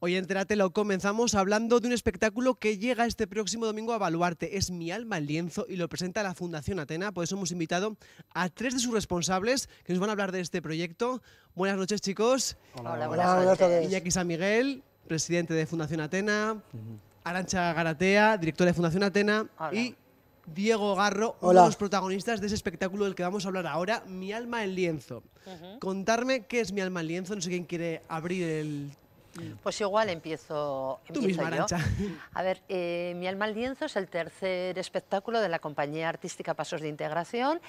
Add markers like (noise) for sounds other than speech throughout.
Hoy en lo comenzamos hablando de un espectáculo que llega este próximo domingo a Baluarte. Es Mi alma el lienzo y lo presenta la Fundación Atena. Por eso hemos invitado a tres de sus responsables que nos van a hablar de este proyecto. Buenas noches, chicos. Hola, buenas, noches. Iñaki San Miguel, presidente de Fundación Atena. Arancha Garatea, directora de Fundación Atena. Y Diego Garro, uno de los protagonistas de ese espectáculo del que vamos a hablar ahora, Mi alma el lienzo. Contarme qué es Mi alma el lienzo. No sé quién quiere abrir el Mm. Pues igual empiezo, yo. A ver, eh, Mi alma es el tercer espectáculo de la compañía artística Pasos de Integración,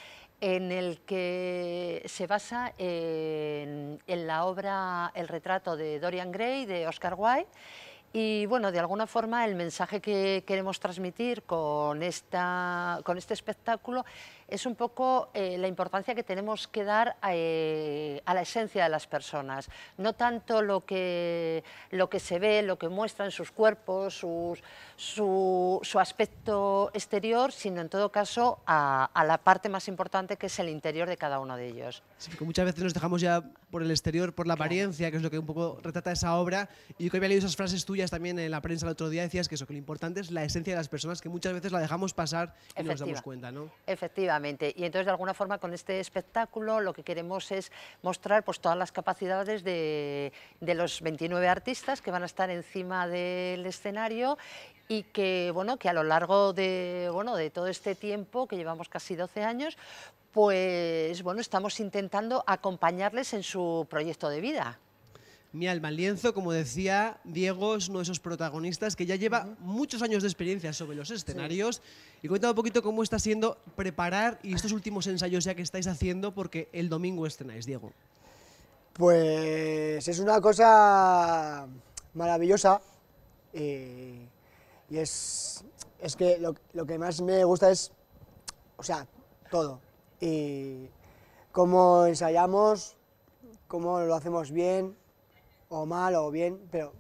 en el que se basa en, la obra El retrato de Dorian Gray de Oscar Wilde. Y bueno, de alguna forma el mensaje que queremos transmitir con, esta, con este espectáculo es un poco eh, la importancia que tenemos que dar eh, a, la esencia de las personas, no tanto lo que, lo que se ve, lo que muestran sus cuerpos, su, su, aspecto exterior, sino en todo caso a, la parte más importante que es el interior de cada uno de ellos. Sí, muchas veces nos dejamos ya por el exterior, por la apariencia, que es lo que un poco retrata esa obra, y yo que había leído esas frases tuyas también en la prensa el otro día, decías que eso, que lo importante es la esencia de las personas, que muchas veces la dejamos pasar y no nos damos cuenta, ¿no? Efectivamente. Y entonces, de alguna forma, con este espectáculo lo que queremos es mostrar pues, todas las capacidades de, los 29 artistas que van a estar encima del escenario y que, bueno, que a lo largo de, de todo este tiempo, que llevamos casi 12 años, pues bueno, estamos intentando acompañarles en su proyecto de vida. Mi alma lienzo, como decía Diego, es uno de esos protagonistas que ya lleva muchos años de experiencia sobre los escenarios. Y cuéntame un poquito cómo está siendo preparar y estos últimos ensayos ya que estáis haciendo, porque el domingo estrenáis, Diego. Pues es una cosa maravillosa eh, y es, es que lo, lo, que más me gusta es, o sea, todo. Y cómo ensayamos, cómo lo hacemos bien, o mal o bien, pero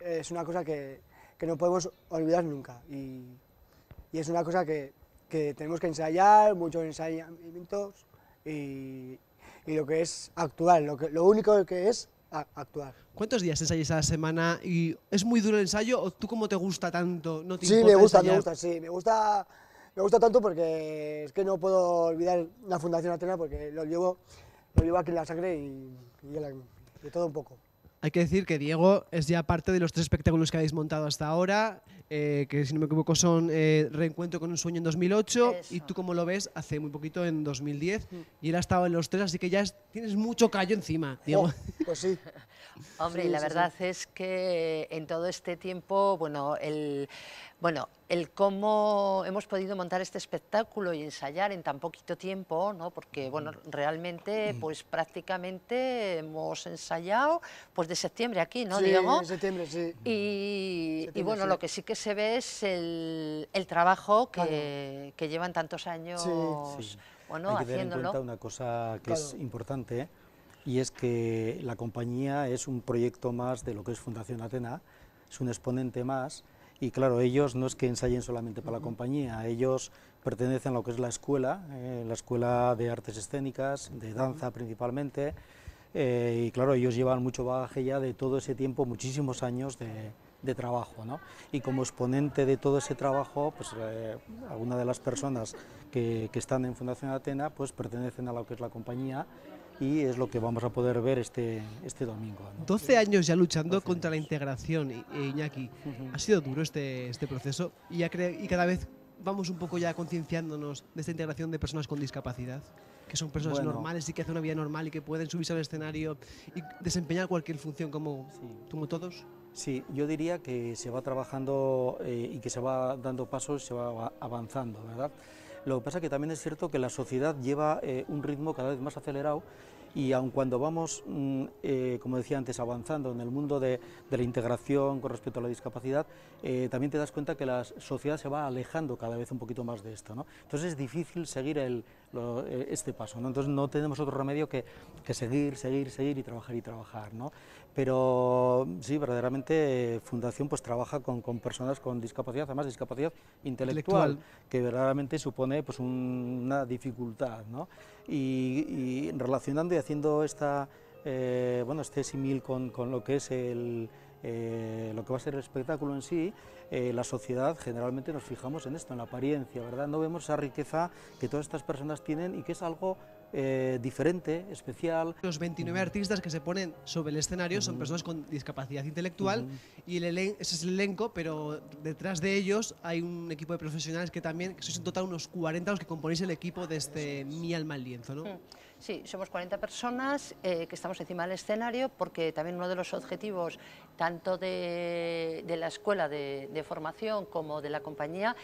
eh, es una cosa que, no podemos olvidar nunca. Y, y es una cosa que, tenemos que ensayar, muchos ensayamientos y, lo que es actuar, lo, que, lo único que es actuar. ¿Cuántos días ensayas a la semana? ¿Y es muy duro el ensayo o tú como te gusta tanto? No te sí, me gusta, me gusta, sí, me gusta, tanto porque es que no puedo olvidar la Fundación Atena porque lo llevo, lo llevo aquí en la sangre y, y de todo un poco. Hay que decir que Diego es ya parte de los tres espectáculos que habéis montado hasta ahora, eh, que si no me equivoco son eh, Reencuentro con un sueño en 2008 y tú como lo ves hace muy poquito en 2010 y él ha estado en los tres, así que ya tienes mucho callo encima, Diego. Oh, pues sí, (laughs) Hombre, y la verdad es que en todo este tiempo, bueno, el, bueno, el cómo hemos podido montar este espectáculo y ensayar en tan poquito tiempo, ¿no? porque bueno, realmente pues prácticamente hemos ensayado pues de septiembre aquí, ¿no? Sí, septiembre, sí. Y, bueno, lo que sí que se ve es el, trabajo que, llevan tantos años bueno, Hay que Tener en cuenta una cosa que es importante, ¿eh? y es que la compañía es un proyecto más de lo que es Fundación Atena, es un exponente más y claro, ellos no es que ensayen solamente para la compañía, ellos pertenecen a lo que es la escuela, eh, la escuela de artes escénicas, de danza principalmente, eh, y claro, ellos llevan mucho bagaje ya de todo ese tiempo, muchísimos años de, trabajo, ¿no? Y como exponente de todo ese trabajo, pues eh, alguna de las personas que, que están en Fundación Atena, pues pertenecen a lo que es la compañía y es lo que vamos a poder ver este, este domingo. 12 años ya luchando contra la integración, eh, Iñaki. Ha sido duro este, este proceso y, ya y cada vez vamos un poco ya concienciándonos de esta integración de personas con discapacidad, que son personas normales y que hacen una vida normal y que pueden subirse al escenario y desempeñar cualquier función como, como todos. Sí, yo diría que se va trabajando eh, y que se va dando pasos, se va avanzando, ¿verdad? Lo que pasa es que también es cierto que la sociedad lleva eh, un ritmo cada vez más acelerado y aun cuando vamos, mm, eh, como decía antes, avanzando en el mundo de, la integración con respecto a la discapacidad, también te das cuenta que la sociedad se va alejando cada vez un poquito más de esto. ¿no? Entonces es difícil seguir el, eh, este paso. Entonces no tenemos otro remedio que, seguir, seguir, seguir y trabajar y trabajar. ¿no? Pero sí, verdaderamente Fundación pues trabaja con, personas con discapacidad, además discapacidad intelectual, que verdaderamente supone pues, una dificultad. Y, relacionando y haciendo esta, eh, bueno, este símil con lo que es el eh, lo que va a ser el espectáculo en sí, eh, la sociedad generalmente nos fijamos en esto, en la apariencia, ¿verdad? No vemos esa riqueza que todas estas personas tienen y que es algo eh, diferente, especial. Los 29 artistas que se ponen sobre el escenario son personas con discapacidad intelectual y el ese es el elenco, pero detrás de ellos hay un equipo de profesionales que también, que sois en total unos 40 los que componéis el equipo de este Mi Alma al Lienzo, ¿no? Hmm. Sí, somos 40 personas eh, que estamos encima del escenario porque también uno de los objetivos tanto de, la escuela de, de formación como de la compañía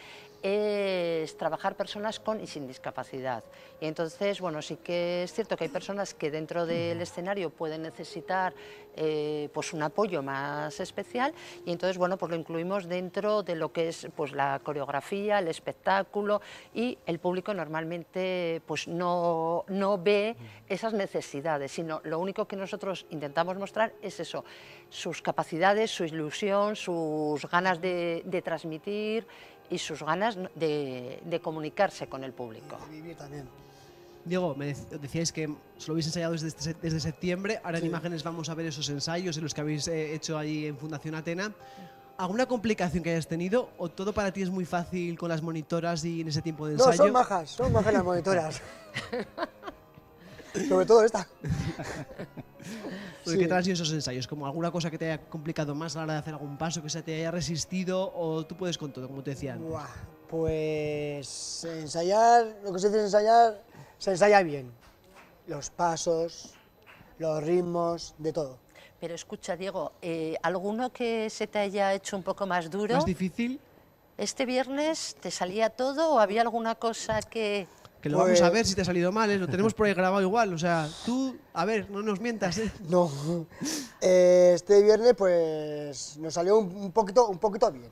es trabajar personas con y sin discapacidad. Y entonces, bueno, sí que es cierto que hay personas que dentro del escenario pueden necesitar eh, pues un apoyo más especial y entonces, bueno, pues lo incluimos dentro de lo que es pues la coreografía, el espectáculo y el público normalmente pues no, ve esas necesidades, sino lo único que nosotros intentamos mostrar es eso, sus capacidades, su ilusión, sus ganas de transmitir y sus ganas de, comunicarse con el público. también. Diego, me decíais que lo habéis ensayado desde, este septiembre, ahora en imágenes vamos a ver esos ensayos en los que habéis eh, hecho ahí en Fundación Atena. ¿Alguna complicación que hayas tenido o todo para ti es muy fácil con las monitoras y en ese tiempo de ensayo? No, son majas, son majas las monitoras. (laughs) Sobre todo esta. (laughs) ¿Qué tal han sido esos ensayos? ¿Como alguna cosa que te haya complicado más a la hora de hacer algún paso, que se te haya resistido o tú puedes con todo, como te decía pues ensayar, lo que se dice ensayar, se ensaya bien. Los pasos, los ritmos, de todo. Pero escucha, Diego, eh, ¿alguno que se te haya hecho un poco más duro? ¿Más difícil? ¿Este viernes te salía todo o había alguna cosa que...? Que lo vamos a pues ver si te ha salido mal, ¿eh? lo tenemos por ahí grabado igual. O sea, tú, a ver, no nos mientas. ¿eh? (laughs) No. Eh, este viernes, pues, nos salió un poquito, un poquito bien.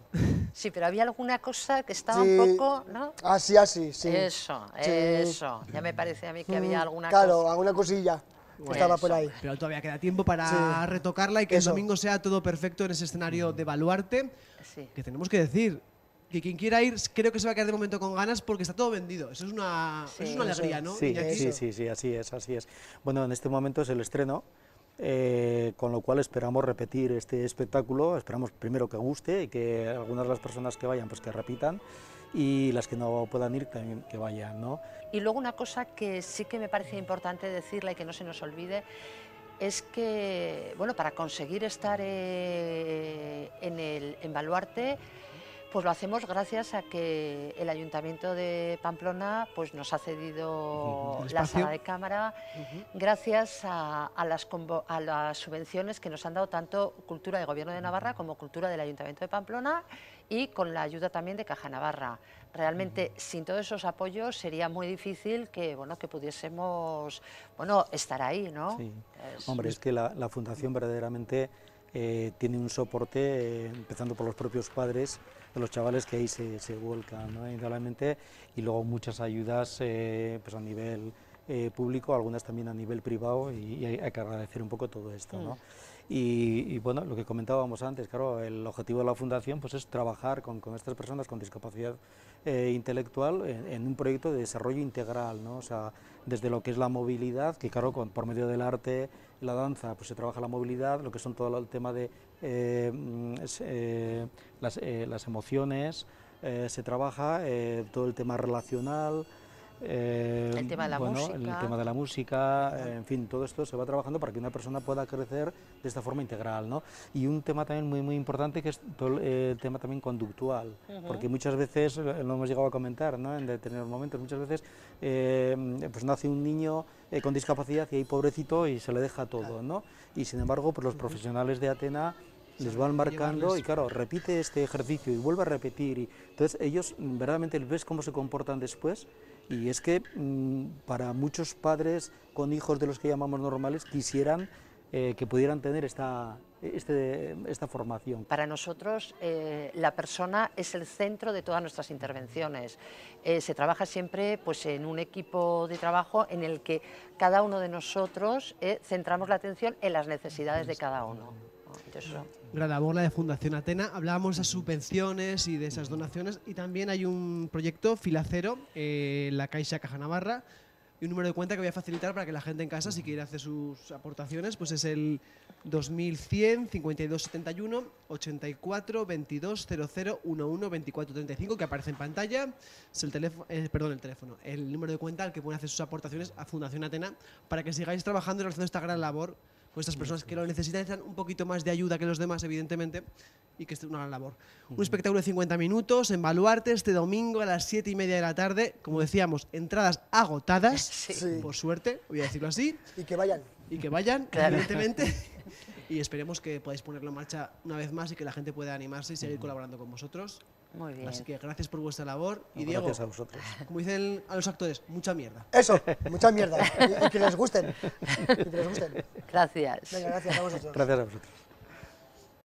Sí, pero había alguna cosa que estaba un poco, ¿no? Así, ah, así, ah, sí. Eso, sí. eso. Ya me parece a mí que había mm, alguna claro, cosa. Claro, alguna cosilla. estaba por ahí. Pero todavía queda tiempo para retocarla y que el domingo sea todo perfecto en ese escenario de Baluarte. Sí. Que tenemos que decir, que quien quiera ir creo que se va a quedar de momento con ganas porque está todo vendido. Eso es una, alegría, ¿no? Sí, sí, sí, así es, así es. Bueno, en este momento es el estreno, eh, con lo cual esperamos repetir este espectáculo, esperamos primero que guste y que algunas de las personas que vayan pues que repitan y las que no puedan ir también que vayan, ¿no? Y luego una cosa que sí que me parece importante decirla y que no se nos olvide es que, bueno, para conseguir estar eh, en, el, en Baluarte pues lo hacemos gracias a que el Ayuntamiento de Pamplona pues, nos ha cedido la sala de cámara, gracias a, las, subvenciones que nos han dado tanto Cultura de Gobierno de Navarra como Cultura del Ayuntamiento de Pamplona y con la ayuda también de Caja Navarra. Realmente sin todos esos apoyos sería muy difícil que, bueno, que pudiésemos bueno, estar ahí. ¿no? Hombre, es que la, Fundación verdaderamente eh, tiene un soporte, eh, empezando por los propios padres, de los chavales que ahí se, se vuelcan, ¿no? y luego muchas ayudas eh, pues a nivel eh, público, algunas también a nivel privado, y, hay que agradecer un poco todo esto. Mm. Y, bueno, lo que comentábamos antes, claro, el objetivo de la fundación pues es trabajar con, estas personas con discapacidad eh, intelectual en, un proyecto de desarrollo integral, sea, desde lo que es la movilidad, que claro, por medio del arte, la danza pues se trabaja la movilidad, lo que son todo el tema de eh, eh, eh, las, emociones, se trabaja todo el tema relacional, eh, el tema de la música. El tema de la música, eh, en fin, todo esto se va trabajando para que una persona pueda crecer de esta forma integral, ¿no? Y un tema también muy, muy importante que es el, eh, tema también conductual, porque muchas veces, lo hemos llegado a comentar, ¿no? En determinados momentos, muchas veces, pues nace un niño con discapacidad y ahí pobrecito y se le deja todo, ¿no? Y sin embargo, por pues los profesionales de Atena les van marcando y claro, repite este ejercicio y vuelve a repetir. Y, entonces ellos verdaderamente ves cómo se comportan después y es que mm, para muchos padres con hijos de los que llamamos normales quisieran eh, que pudieran tener esta, este, formación. Para nosotros eh, la persona es el centro de todas nuestras intervenciones. Eh, se trabaja siempre pues, en un equipo de trabajo en el que cada uno de nosotros centramos la atención en las necesidades de cada uno. Gran labor la de Fundación Atena. Hablábamos de subvenciones y de esas donaciones y también hay un proyecto Filacero, en la Caixa Caja Navarra, y un número de cuenta que voy a facilitar para que la gente en casa, si quiere hacer sus aportaciones, pues es el 2100 5271 84 22 00 11 que aparece en pantalla. Es el teléfono, eh, perdón, el teléfono, el número de cuenta al que pueden hacer sus aportaciones a Fundación Atena para que sigáis trabajando y realizando esta gran labor pues estas personas que lo necesitan, necesitan un poquito más de ayuda que los demás, evidentemente, y que es una gran labor. Un espectáculo de 50 minutos en Baluarte este domingo a las 7 y media de la tarde. Como decíamos, entradas agotadas, (laughs) por suerte, voy a decirlo así. Y que vayan. Y que vayan, evidentemente. (laughs) Y esperemos que podáis ponerlo en marcha una vez más y que la gente pueda animarse y seguir colaborando con vosotros. Muy bien. Así que gracias por vuestra labor. Y Diego, gracias a vosotros. Como dicen a los actores, mucha mierda. Eso, mucha mierda. (laughs) que les gusten. que les gusten. Gracias. gracias a vosotros. Gracias a vosotros.